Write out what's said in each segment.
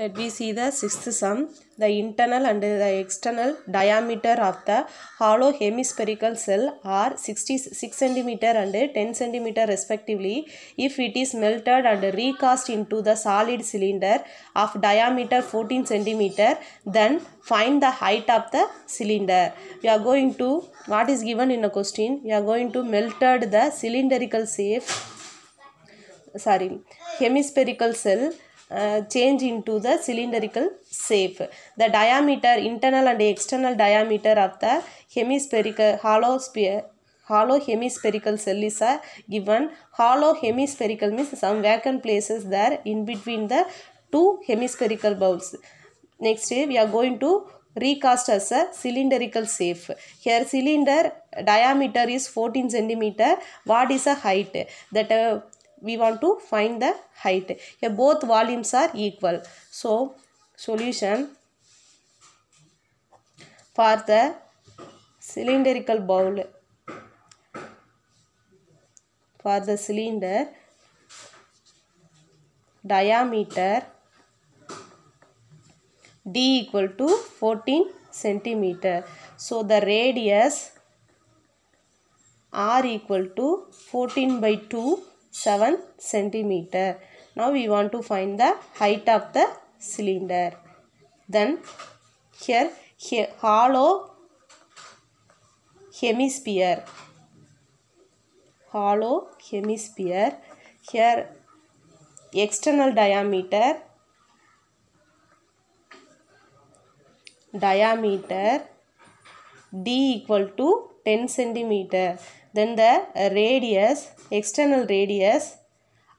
Let me see the sixth sum. The internal and the external diameter of the hollow hemispherical cell are 66 cm and 10 cm respectively. If it is melted and recast into the solid cylinder of diameter 14 cm, then find the height of the cylinder. We are going to, what is given in a question? We are going to melted the cylindrical shape, sorry, hemispherical cell uh, change into the cylindrical shape. The diameter, internal and external diameter of the hemispherical hollow sphere hollow hemispherical cell is uh, given hollow hemispherical means some vacant places there in between the two hemispherical bowls next we are going to recast as a cylindrical safe. Here cylinder diameter is 14 centimeter. What is a height? That uh, we want to find the height. Here both volumes are equal. So solution for the cylindrical bowl for the cylinder diameter d equal to 14 centimeter. So the radius r equal to 14 by 2 7 centimeter. Now we want to find the height of the cylinder. Then here, here hollow hemisphere. Hollow hemisphere. Here external diameter. Diameter D equal to 10 centimeter. Then the radius, external radius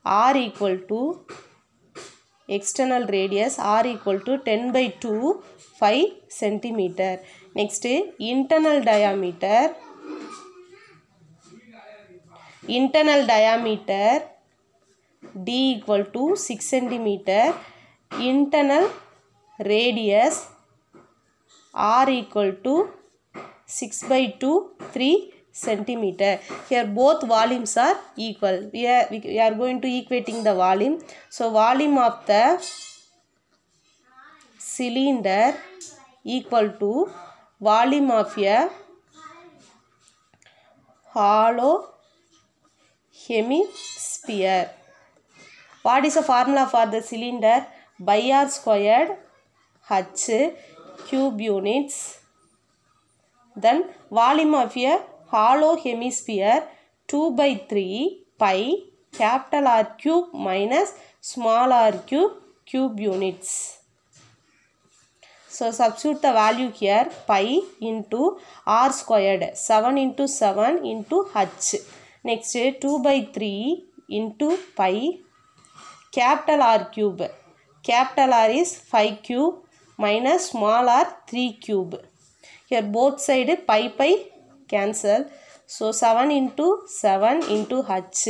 r equal to external radius r equal to 10 by 2 5 centimeter. Next internal diameter internal diameter d equal to 6 centimeter internal radius r equal to 6 by 2 3 centimeter. Here both volumes are equal. We are, we are going to equating the volume. So volume of the cylinder equal to volume of a hollow hemisphere. What is the formula for the cylinder? By r squared h cube units. Then volume of a hollow hemisphere 2 by 3 pi capital R cube minus small r cube cube units. So substitute the value here pi into r squared 7 into 7 into h. Next 2 by 3 into pi capital R cube. Capital R is 5 cube minus small r 3 cube. Here both side pi pi cancel. So 7 into 7 into h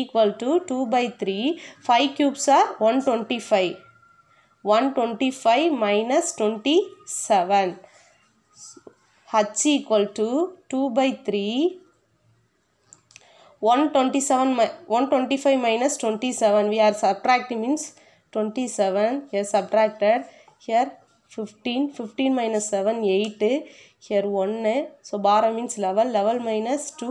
equal to 2 by 3. 5 cubes are 125. 125 minus 27. h equal to 2 by 3 127 125 minus 27 we are subtracting means 27 here subtracted here 15 15 minus 7 8 here 1 so bar means level level minus 2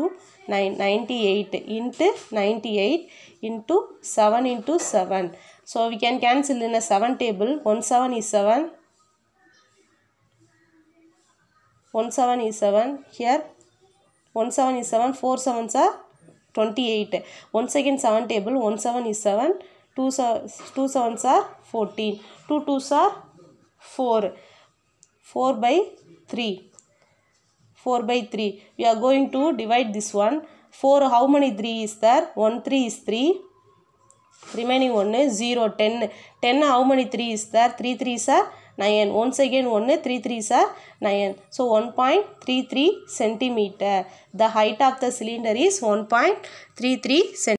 9 98 into 98 into 7 into 7 so we can cancel in a 7 table 1 7 is 7 1 7 is 7 here 1 7 is 7 4 7 28 once 7 table 1 7 is 7 2 7 2 7 are 14 2 2 are 4. 4 by 3. 4 by 3. We are going to divide this one. 4 how many 3 is there? 1 3 is 3. Remaining 1 is 0. 10. 10 how many 3 is there? 3 3 sir. 9. Once again 1 3 3 sir. 9. So 1.33 centimeter. The height of the cylinder is 1.33 centimeter.